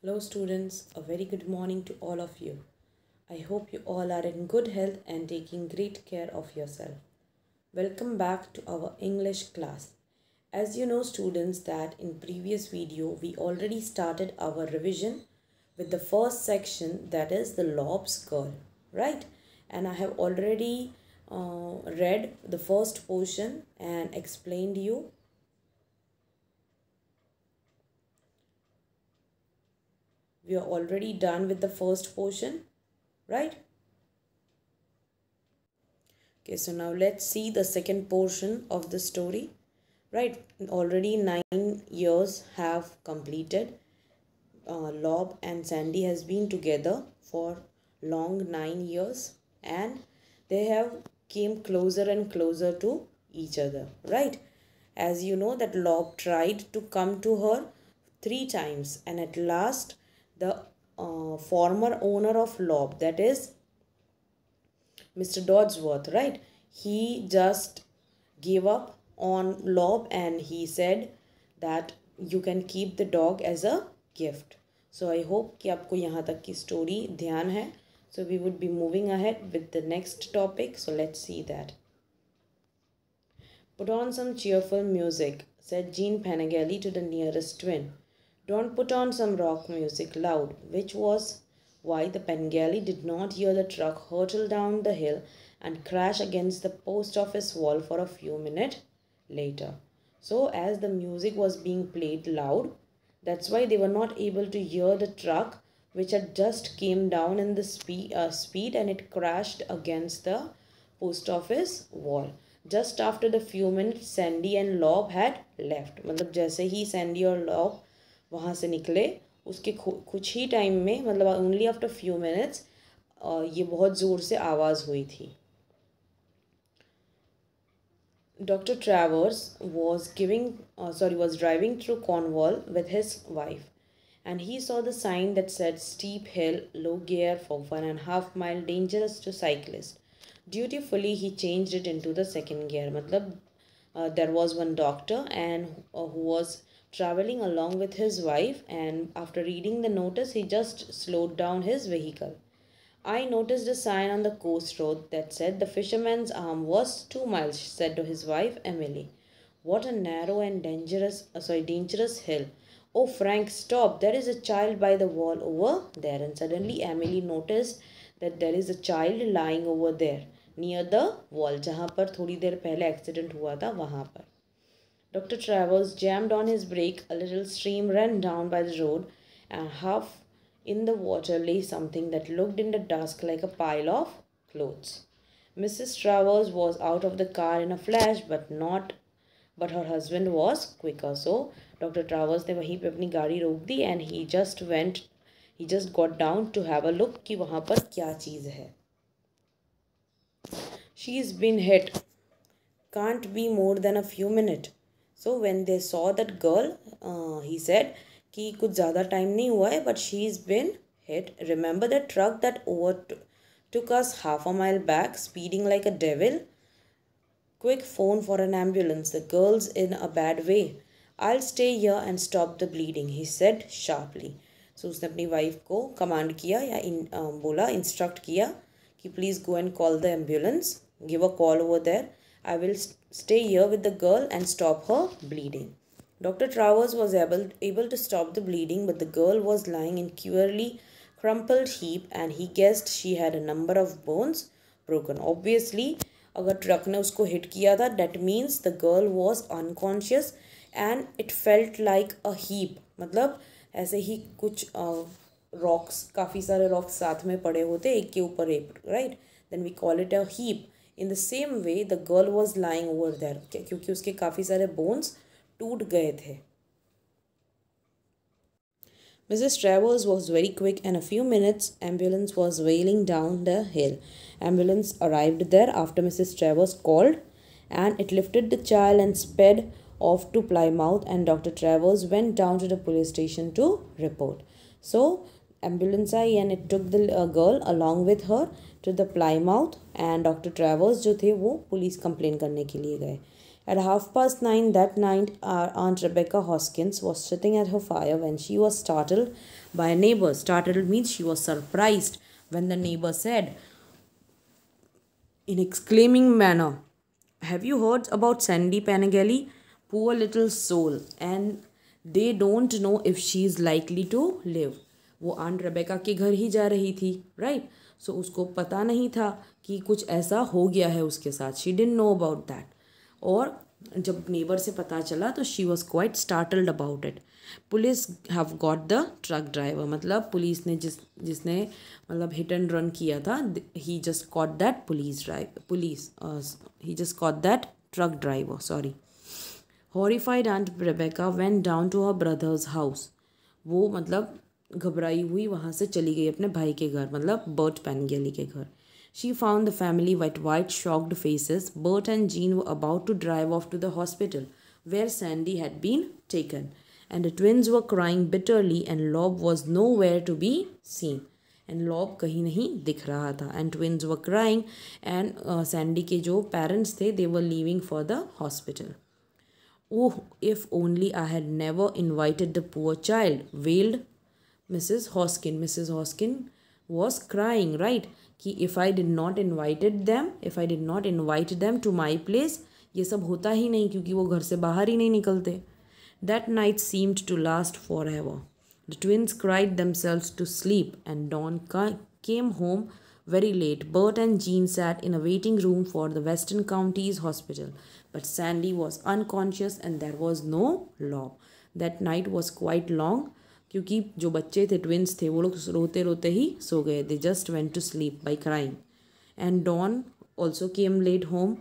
Hello students, a very good morning to all of you. I hope you all are in good health and taking great care of yourself. Welcome back to our English class. As you know students that in previous video we already started our revision with the first section that is the lob's girl, right? And I have already uh, read the first portion and explained you we are already done with the first portion right okay so now let's see the second portion of the story right already nine years have completed uh, lob and sandy has been together for long nine years and they have came closer and closer to each other right as you know that lob tried to come to her three times and at last the uh, former owner of lob that is mr dodsworth right he just gave up on lob and he said that you can keep the dog as a gift so i hope कि आपको यहाँ तक की story ध्यान है so we would be moving ahead with the next topic so let's see that put on some cheerful music said jean panagelli to the nearest twin don't put on some rock music loud, which was why the Pengali did not hear the truck hurtle down the hill and crash against the post office wall for a few minutes later. So, as the music was being played loud, that's why they were not able to hear the truck which had just came down in the speed, uh, speed and it crashed against the post office wall. Just after the few minutes, Sandy and Lob had left. मतलब जैसे ही Sandy और Lob वहाँ से निकले उसके कुछ ही time में मतलब ओनली आफ्टर फ्यू मिनट्स ये बहुत ज़ोर से आवाज़ हुई थी doctor Travers was giving sorry was driving through Cornwall with his wife and he saw the sign that said steep hill low gear for one and half mile dangerous to cyclist dutifully he change it into the second gear मतलब there was one doctor and who was traveling along with his wife and after reading the notice he just slowed down his vehicle. I noticed a sign on the coast road that said the fisherman's arm was two miles, said to his wife Emily. What a narrow and dangerous uh, sorry, dangerous hill. Oh Frank, stop, there is a child by the wall over there. And suddenly Emily noticed that there is a child lying over there near the wall जहाँ पर थोड़ी देर पहले accident हुआ था वहाँ पर Dr. Travers jammed on his brake. A little stream ran down by the road, and half in the water lay something that looked in the dusk like a pile of clothes. Mrs. Travers was out of the car in a flash, but not but her husband was quicker. So Dr. Travers ने wahi pe apni gari रोक and he just went he just got down to have a look ki वहाँ पर क्या है She's been hit. Can't be more than a few minutes. So when they saw that girl he said कि कुछ ज़्यादा time नहीं हुआ है but she is been hit remember the truck that overtook us half a mile back speeding like a devil quick phone for an ambulance the girl's in a bad way I stay here and stop the bleeding he said sharply so उसने अपनी wife को command किया या इन uh, बोला instruct किया कि please go and call the ambulance give a call over there I will stay here with the girl and stop her bleeding. Dr. Travers was able, able to stop the bleeding, but the girl was lying in queerly crumpled heap and he guessed she had a number of bones broken. Obviously, अगर truck ने उसको hit किया था that means the girl was unconscious, and it felt like a heap. मतलब ऐसे ही कुछ rocks uh, काफ़ी सारे रॉक्स साथ में पड़े होते एक के ऊपर एक right? Then we call it a heap. In the same way the girl was lying over there क्योंकि उसके काफ़ी सारे बोन्स टूट गए थे Mrs. Travers was very quick, and a few minutes ambulance was wailing down the hill. Ambulance arrived there after Mrs. Travers called, and it lifted the child and sped off to Plymouth. And Dr. Travers went down to the police station to report. So ambulance आई and it took the uh, girl along with her to the mouth and doctor Travers जो थे वो police complain करने के लिए गए at half past nine that night our aunt Rebecca Hoskins was sitting at her fire when she was startled by neighbour startled means she was surprise when the neighbour said in exclaiming manner have you heard about Sandy Pengelly poor little soul and they don't know if she is likely to live वो aunt Rebecca के घर ही जा रही थी right right? सो so, उसको पता नहीं था कि कुछ ऐसा हो गया है उसके साथ शी डिन नो अबाउट दैट और जब नेबर से पता चला तो she was quite startled about it police have got the truck driver मतलब पुलिस ने जिस जिसने मतलब हिट एंड रन किया था he just caught that police drive police he just caught that truck driver sorry horrified and Rebecca went down to her brother's house वो मतलब घबराई हुई वहाँ से चली गई अपने भाई के घर मतलब बर्ट गली के घर she found the family white white shocked faces Bert and Jean वो about to drive off to the hospital where Sandy had been taken and the twins were crying bitterly and Lob was nowhere to be seen and Lob कहीं नहीं दिख रहा था and twins were crying and Sandy के जो parents थे they were leaving for the hospital oh if only I had never invited the poor child wailed Mrs. Hoskin. Mrs. Hoskin was crying, right? कि if I did not invited them, if I did not invite them to my place, ये सब होता ही नहीं क्योंकि वो घर से बाहर ही नहीं निकलते That night seemed to last forever. The twins cried themselves to sleep, and dawn came home very late. Bert and Jean sat in a waiting room for the Western Counties Hospital, but Sandy was unconscious and there was no law. That night was quite long, क्योंकि जो बच्चे थे twins थे वो लोग रोते रोते ही सो गए they just went to sleep by crying and Don also came late home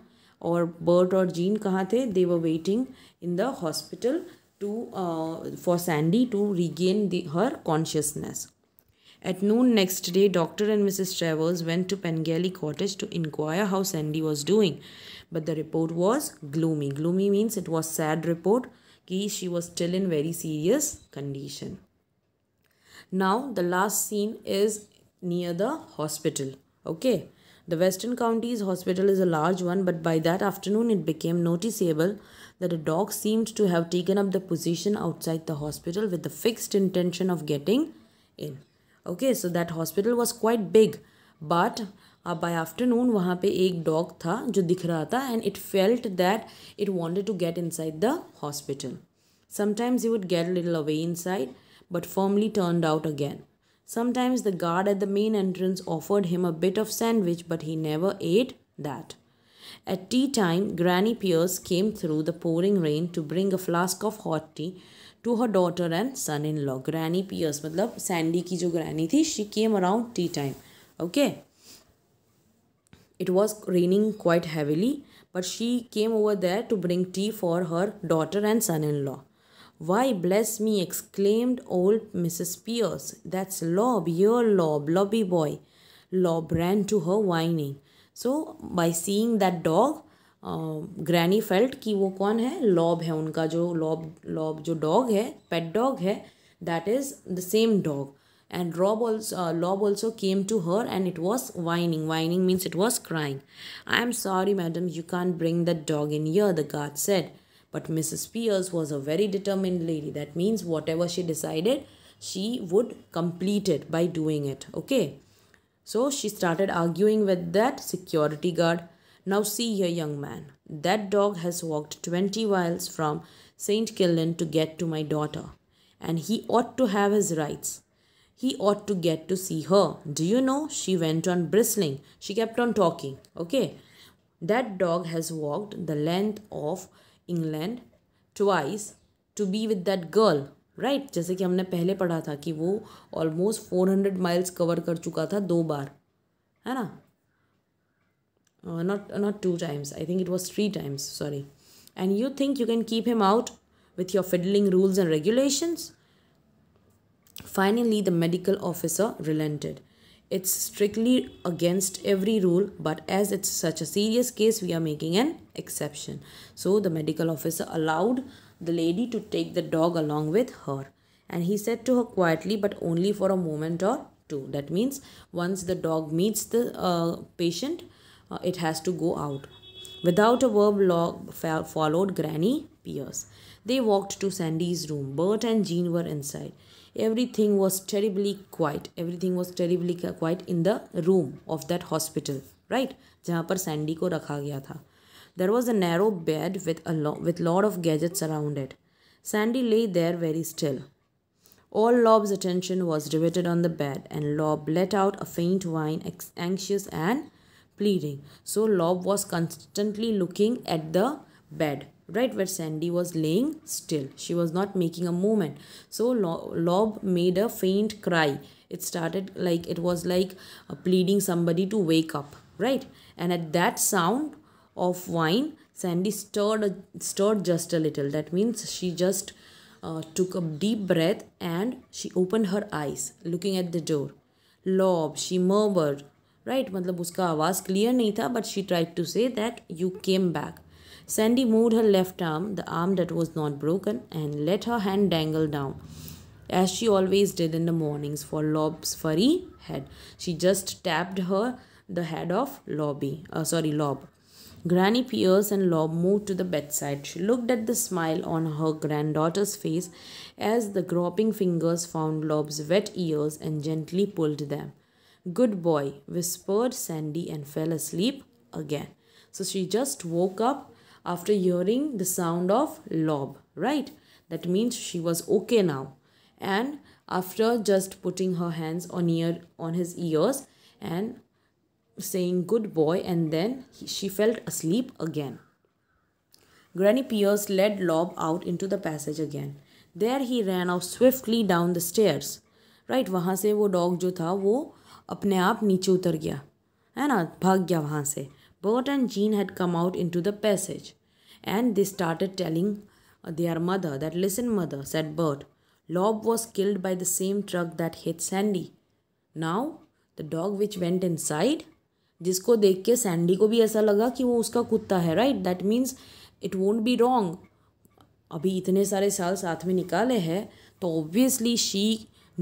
और बर्ट और जीन कहाँ थे they were waiting in the hospital to for Sandy to regain the her consciousness at noon next day doctor and Mrs Travers went to Pengelly cottage to inquire how Sandy was doing but the report was gloomy gloomy means it was sad report कि she was still in very serious condition Now the last scene is near the hospital. Okay. The Western Counties Hospital is a large one, but by that afternoon it became noticeable that a dog seemed to have taken up the position outside the hospital with the fixed intention of getting in. Okay, so that hospital was quite big, but uh, by afternoon, afternoon वहाँ पे एक dog था जो दिख रहा था and it felt that it wanted to get inside the hospital. Sometimes he would get a little away inside but firmly turned out again. Sometimes the guard at the main entrance offered him a bit of sandwich, but he never ate that. At tea time, Granny Pierce came through the pouring rain to bring a flask of hot tea to her daughter and son in law. Granny Pierce, matlab Sandy ki jo granny thi, she came around tea time. Okay. It was raining quite heavily, but she came over there to bring tea for her daughter and son in law. Why, bless me, exclaimed old Mrs. Pierce. That's Lob, your Lob, Lobby boy. Lob ran to her whining. So, by seeing that dog, granny um, felt कि वो कौन है Lob है उनका जो jo Lob जो dog dog pet dog है that is the same dog and rob also uh, lob also came to her and it was whining whining means it was crying i am sorry madam you can't bring that dog in here the guard said but Mrs. Pierce was a very determined lady. That means whatever she decided, she would complete it by doing it. Okay. So she started arguing with that security guard. Now see here, young man. That dog has walked 20 miles from St. Kildan to get to my daughter. And he ought to have his rights. He ought to get to see her. Do you know? She went on bristling. She kept on talking. Okay. That dog has walked the length of England twice to be with that girl right जैसे कि हमने पहले पढ़ा था कि वो almost four hundred miles cover कर चुका था दो बार है ना not not two times I think it was three times sorry and you think you can keep him out with your fiddling rules and regulations finally the medical officer relented It's strictly against every rule, but as it's such a serious case, we are making an exception. So the medical officer allowed the lady to take the dog along with her. And he said to her quietly, but only for a moment or two. That means once the dog meets the uh, patient, uh, it has to go out. Without a verb, Log followed Granny Pierce. They walked to Sandy's room. Bert and Jean were inside everything was terribly quiet everything was terribly quiet in the room of that hospital right जहाँ Sandy Sandy को there was a narrow bed with a lo- with lot of gadgets around it sandy lay there very still all lob's attention was riveted on the bed and lob let out a faint whine ex- anxious and pleading so lob was constantly looking at the bed right where sandy was laying still she was not making a movement so lob made a faint cry it started like it was like uh, pleading somebody to wake up right and at that sound of wine sandy stirred stirred just a little that means she just uh, took a deep breath and she opened her eyes looking at the door lob she murmured right मतलब उसका आवाज़ clear नहीं था she tried to say that you came back. Sandy moved her left arm, the arm that was not broken, and let her hand dangle down, as she always did in the mornings for Lob's furry head. She just tapped her the head of Lobby, uh, sorry, Lob. Granny Pierce and Lob moved to the bedside. She looked at the smile on her granddaughter's face as the groping fingers found Lob's wet ears and gently pulled them. Good boy, whispered Sandy and fell asleep again. So she just woke up after hearing the sound of lob, right? That means she was okay now. And after just putting her hands on ear on his ears and saying good boy and then he, she felt asleep again. Granny Pierce led Lob out into the passage again. There he ran off swiftly down the stairs. Right, वहाँ से वो dog जो था वो अपने आप नीचे उतर गया है ना भाग गया वहाँ से Bert and Jean had come out into the passage, and they started telling their mother that, Listen, mother, said Bert, Lob was killed by the same truck that hit Sandy. Now, the dog which went inside, जिसको देख के Sandy को भी ऐसा लगा कि वो उसका कुत्ता है right that means it won't be wrong अभी इतने सारे साल साथ में निकाले हैं तो ऑब्वियसली शी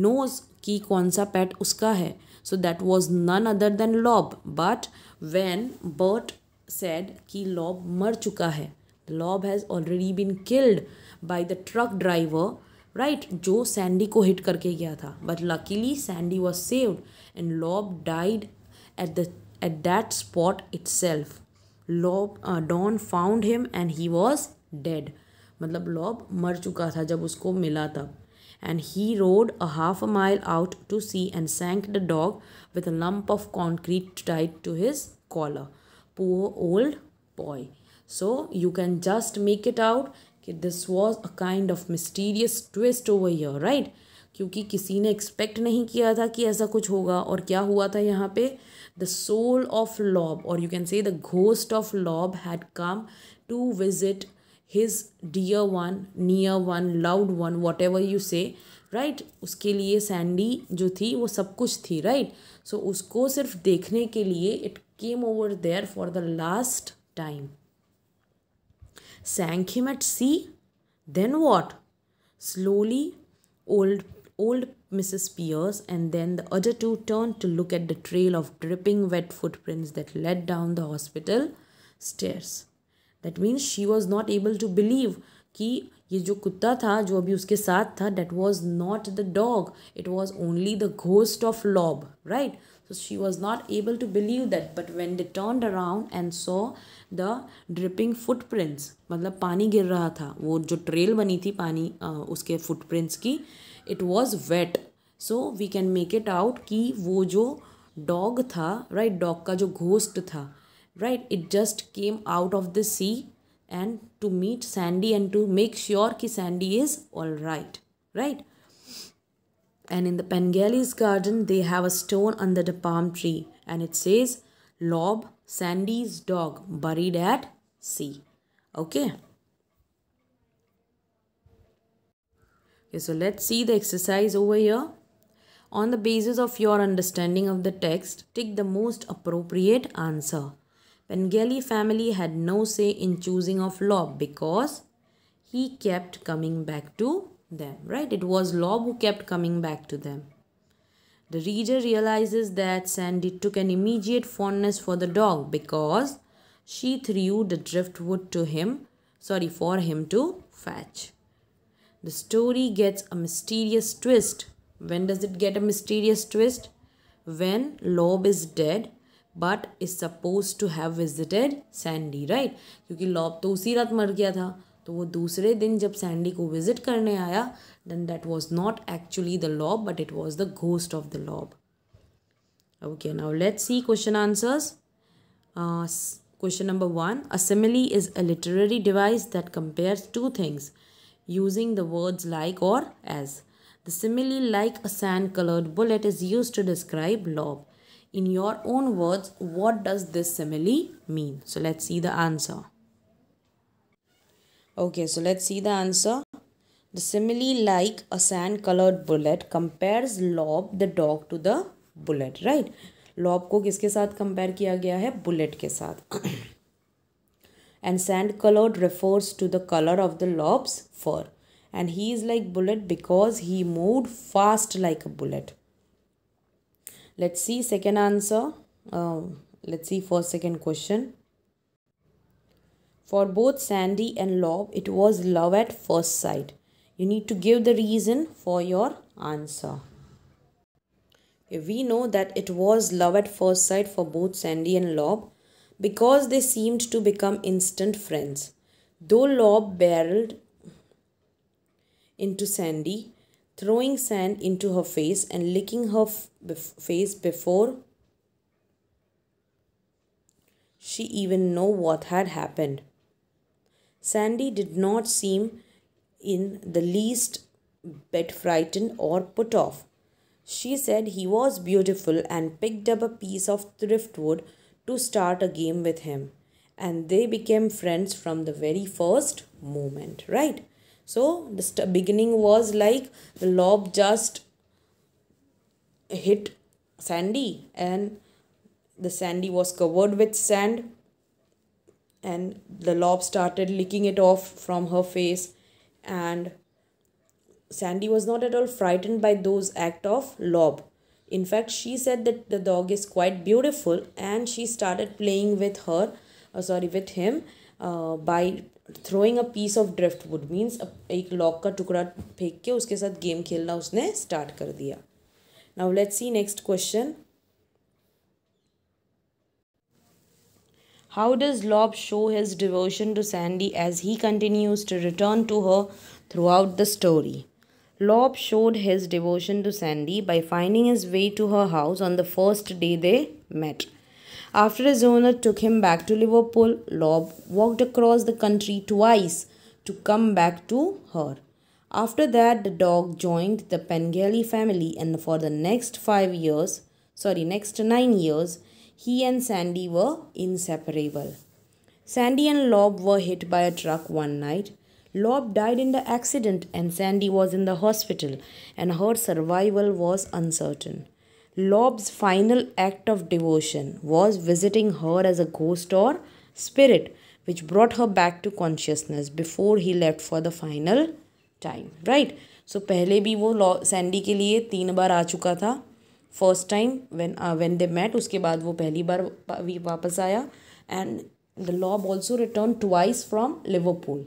नोज कि कौन सा पेट उसका है so that was none other than Lob but when Bert said कि लॉब मर चुका है Lob has already been killed by the truck driver right जो सैंडी को हिट करके गया था but luckily Sandy was saved and Lob died at the at that spot itself Lob Don found him and he was dead मतलब Lob मर चुका था जब उसको मिला था and he rode a half a mile out to sea and sank the dog with a lump of concrete tied to his collar. Poor old boy. So you can just make it out This was a kind of mysterious twist over here, right? Right क्योंकि किसी ने expect नहीं किया था कि ऐसा कुछ होगा और क्या हुआ था यहाँ पे द सोल ऑफ लॉब और you can say the ghost of Lob had come to visit his dear one near one loved one whatever you say right उसके लिए सैंडी जो थी वो सब कुछ थी राइट right? सो so, उसको सिर्फ देखने के लिए it came over there for the last time sank him at sea then what slowly old old Mrs Pearce and then the other two turn to look at the trail of dripping wet foot that led down the hospital stairs that means she was not able to believe कि ये जो कुत्ता था जो अभी उसके साथ था that was not the dog it was only the ghost of Lob right she was not able to believe that but when the turn around and and the dripping foot prints मतलब पानी गिर रहा था वो जो trail बनी थी पानी आ, उसके फुटप्रिंट्स की it was wet so we can make it out कि वो जो डॉग था राइट right, डॉग का जो घोस्ट था right it just came out of the sea and to meet sandy and to make sure ki sandy is all right right and in the pangali's garden they have a stone under the palm tree and it says lob sandy's dog buried at sea okay okay so let's see the exercise over here on the basis of your understanding of the text, take the most appropriate answer. Bengali family had no say in choosing of Lob because he kept coming back to them, right? It was Lob who kept coming back to them. The reader realizes that Sandy took an immediate fondness for the dog because she threw the driftwood to him, sorry, for him to fetch. The story gets a mysterious twist. When does it get a mysterious twist? When Lob is dead but is suppose to have visited Sandy right क्योंकि Lob तो उसी रात मर गया था तो वो दूसरे दिन जब सैंडी को विजिट करने आया then that was not actually the Lob but it was the ghost of the Lob okay now let's see question answers question number one a simile is a literary device that compare two things using the words like or as the simile like a sand coloured bullet is use to describe Lob In your own words, what does this simile mean? So let's see the answer. Okay, so let's see the answer. The simile like a sand colored bullet compares lob the dog to the bullet, right? Lob ko kiske saath compare kiya gaya hai? Bullet ke saath. and sand colored refers to the color of the lob's fur. And he is like bullet because he moved fast like a bullet let's see second answer uh, let's see for second question for both sandy and lob it was love at first sight you need to give the reason for your answer we know that it was love at first sight for both sandy and lob because they seemed to become instant friends though lob barreled into sandy throwing sand into her face and licking her face before she even know what had happened. Sandy did not seem in the least bit frightened or put off. She said he was beautiful and picked up a piece of driftwood to start a game with him. And they became friends from the very first moment, right? so the beginning was like the lob just hit sandy and the sandy was covered with sand and the lob started licking it off from her face and sandy was not at all frightened by those act of lob in fact she said that the dog is quite beautiful and she started playing with her uh, sorry with him uh, by throwing a piece of driftwood means एक log का टुकड़ा फेंक के उसके साथ game खेलना उसने start कर दिया now let's see next question how does Lob show his devotion to Sandy as he continues to return to her throughout the story Lob showed his devotion to Sandy by finding his way to her house on the first day they met After his owner took him back to Liverpool, Lob walked across the country twice to come back to her. After that, the dog joined the Pengelly family and for the next five years, sorry, next nine years, he and Sandy were inseparable. Sandy and Lob were hit by a truck one night. Lob died in the accident and Sandy was in the hospital and her survival was uncertain. Lob's final act of devotion was visiting her as a ghost or spirit, which brought her back to consciousness before he left for the final time. Right? So, पहले भी वो Sandy के लिए तीन बार आ चुका था first time when when they met उसके बाद वो पहली बार वापस आया and the Lob also return twice from Liverpool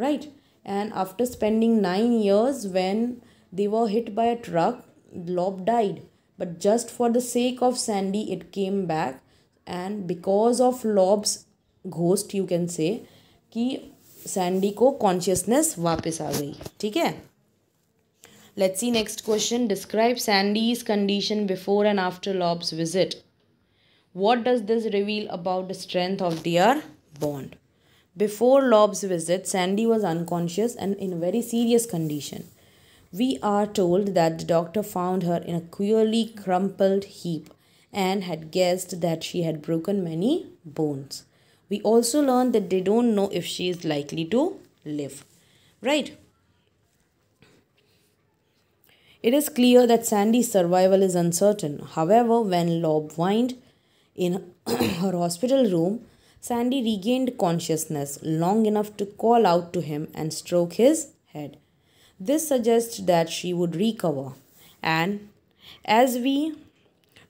right and after spending nine years when they were hit by a truck Lob died but just for the sake of Sandy, it came back. And because of Lob's ghost, you can say, कि Sandy consciousness consciousness वापस आ गई ठीक है let's see next question describe Sandy's condition before and after Lob's what does this reveal about the strength of their bond before lob's visit sandy was unconscious and in a very serious condition we are told that the doctor found her in a queerly crumpled heap and had guessed that she had broken many bones. We also learned that they don't know if she is likely to live. Right? It is clear that Sandy's survival is uncertain. However, when Lob whined in her hospital room, Sandy regained consciousness long enough to call out to him and stroke his head. This suggests that she would recover. And as we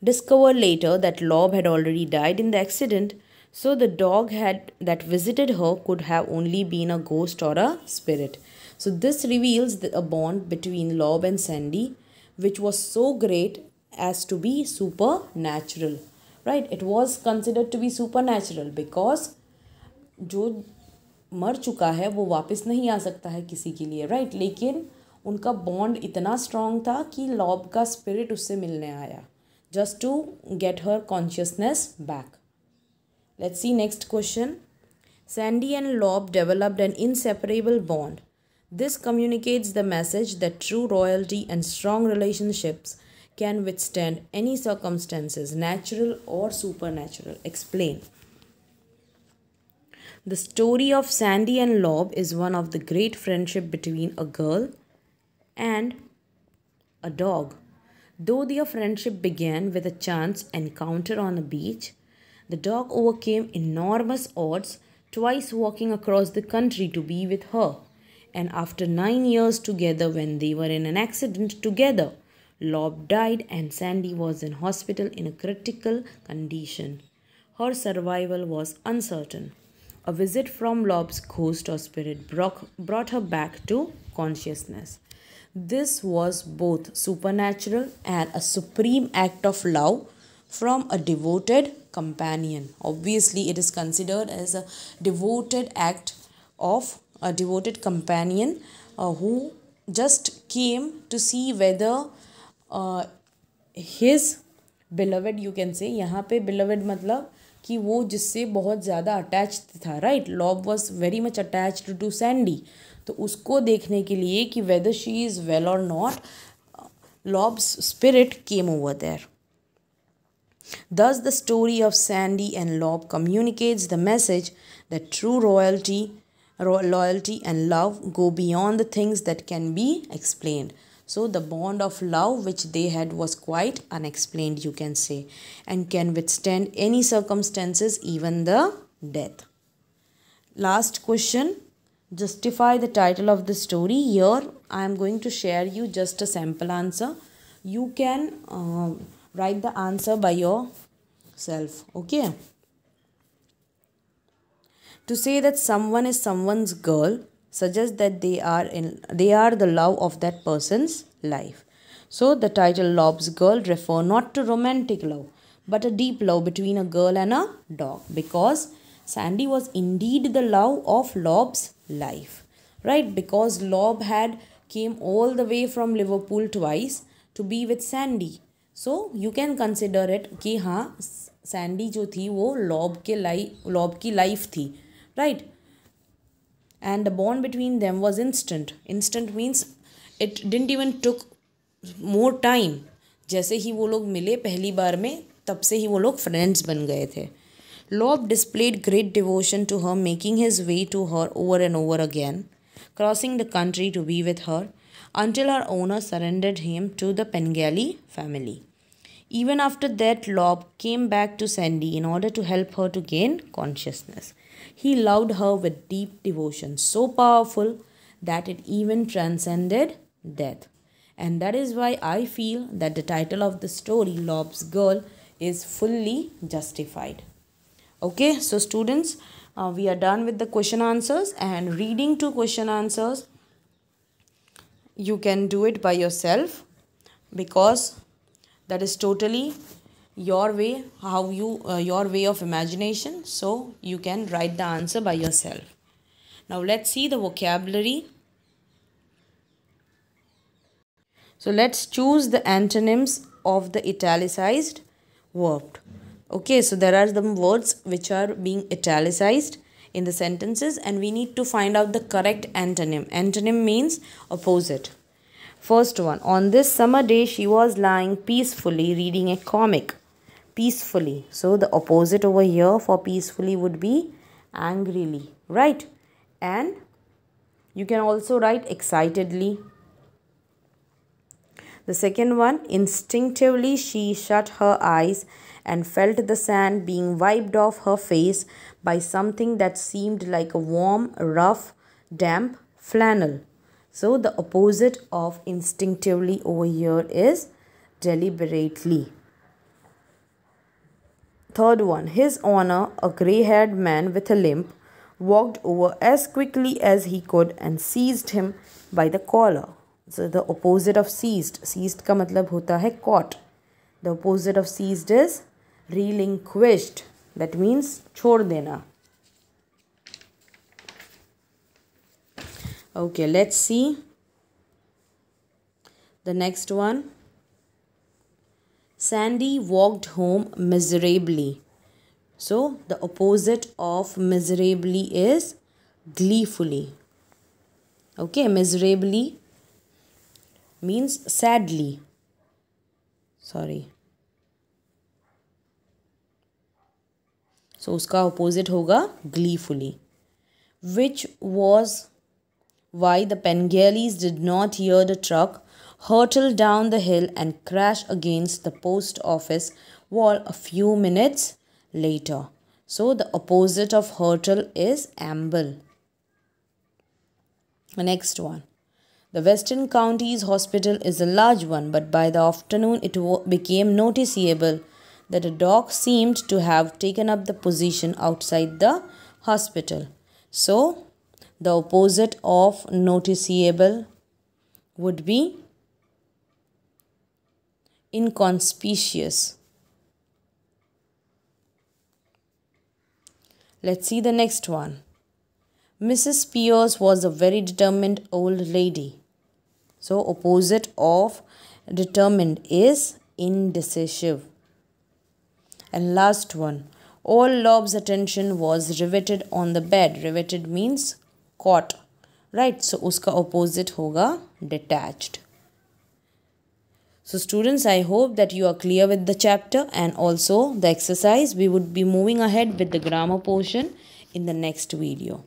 discover later that Lob had already died in the accident, so the dog had that visited her could have only been a ghost or a spirit. So this reveals the, a bond between Lob and Sandy, which was so great as to be supernatural. Right? It was considered to be supernatural because जो मर चुका है वो वापस नहीं आ सकता है किसी के लिए राइट लेकिन उनका बॉन्ड इतना स्ट्रांग था कि लॉब का स्पिरिट उससे मिलने आया just to get her consciousness back let's see next question Sandy and Lob developed an inseparable bond this communicates the message the true loyalty and strong relationships can stand any circumstances natural or supernatural explain The story of Sandy and Lob is one of the great friendship between a girl and a dog. Though their friendship began with a chance encounter on a beach, the dog overcame enormous odds, twice walking across the country to be with her. And after nine years together, when they were in an accident together, Lob died and Sandy was in hospital in a critical condition. Her survival was uncertain. A visit from Lob's ghost or spirit brought, brought her back to consciousness. This was both supernatural and a supreme act of love from a devoted companion. Obviously, it is considered as a devoted act of a devoted companion uh, who just came to see whether uh, his beloved, you can say, यहाँ पे beloved कि वो जिससे बहुत ज़्यादा attach था right Lob was very much attach to Sandy तो उसको देखने के लिए कि whether she is well or not Lob's spirit came over there Thus, the story of Sandy and Lob communicates the message that true royalty, ro- loyalty, and love go beyond the things that can be explained. So the bond of love which they had was quite unexplained, you can say, and can withstand any circumstances, even the death. Last question justify the title of the story. Here I am going to share you just a sample answer. You can uh, write the answer by yourself, okay? To say that someone is someone's girl suggests that they are in they are the love of that person's life. So the title Lobs Girl refer not to romantic love but a deep love between a girl and a dog because Sandy was indeed the love of Lob's life. Right? Because Lob had came all the way from Liverpool twice to be with Sandy. So you can consider it कि ha, Sandy jo thi wo Lob ke life Lob ki life thi, right? and the bond between them was instant instant means it didn't even took more time जैसे ही वो लोग मिले पहली बार में तब से ही वो लोग फ्रेंड्स बन गए थे Lob displayed great devotion her, her making his way to her over and over again crossing the country to be with her until her owner surrendered him to the Pengali family. Even after that, Lob came back to Sandy in order to help her to gain consciousness. He loved her with deep devotion, so powerful that it even transcended death. And that is why I feel that the title of the story, Lob's Girl, is fully justified. Okay, so students, uh, we are done with the question answers and reading to question answers. You can do it by yourself because that is totally your way how you uh, your way of imagination so you can write the answer by yourself now let's see the vocabulary so let's choose the antonyms of the italicized verb okay so there are the words which are being italicized in the sentences and we need to find out the correct antonym antonym means opposite first one on this summer day she was lying peacefully reading a comic peacefully. So the opposite over here for peacefully would be angrily, right? And you can also write excitedly. The second one, instinctively she shut her eyes and felt the sand being wiped off her face by something that seemed like a warm, rough, damp flannel. So the opposite of instinctively over here is deliberately. Third one, his honor, a grey haired man with a limp, walked over as quickly as he could and seized him by the collar. So the opposite of seized, seized का मतलब होता है caught. The opposite of seized is relinquished. That means छोड़ देना. Okay, let's see the next one. Sandy walked home miserably. So the opposite of miserably is gleefully. Okay, miserably means sadly. Sorry. So uska opposite hoga gleefully. Which was why the Pengalis did not hear the truck Hurtle down the hill and crash against the post office wall a few minutes later. So the opposite of hurtle is amble. The next one. The Western Counties Hospital is a large one, but by the afternoon it became noticeable that a dog seemed to have taken up the position outside the hospital. So, the opposite of noticeable would be inconspicuous. Let's see the next one. Mrs. Pierce was a very determined old lady. So opposite of determined is indecisive. And last one. All Lob's attention was riveted on the bed. Riveted means caught. Right. So uska opposite hoga detached. So students, I hope that you are clear with the chapter and also the exercise. We would be moving ahead with the grammar portion in the next video.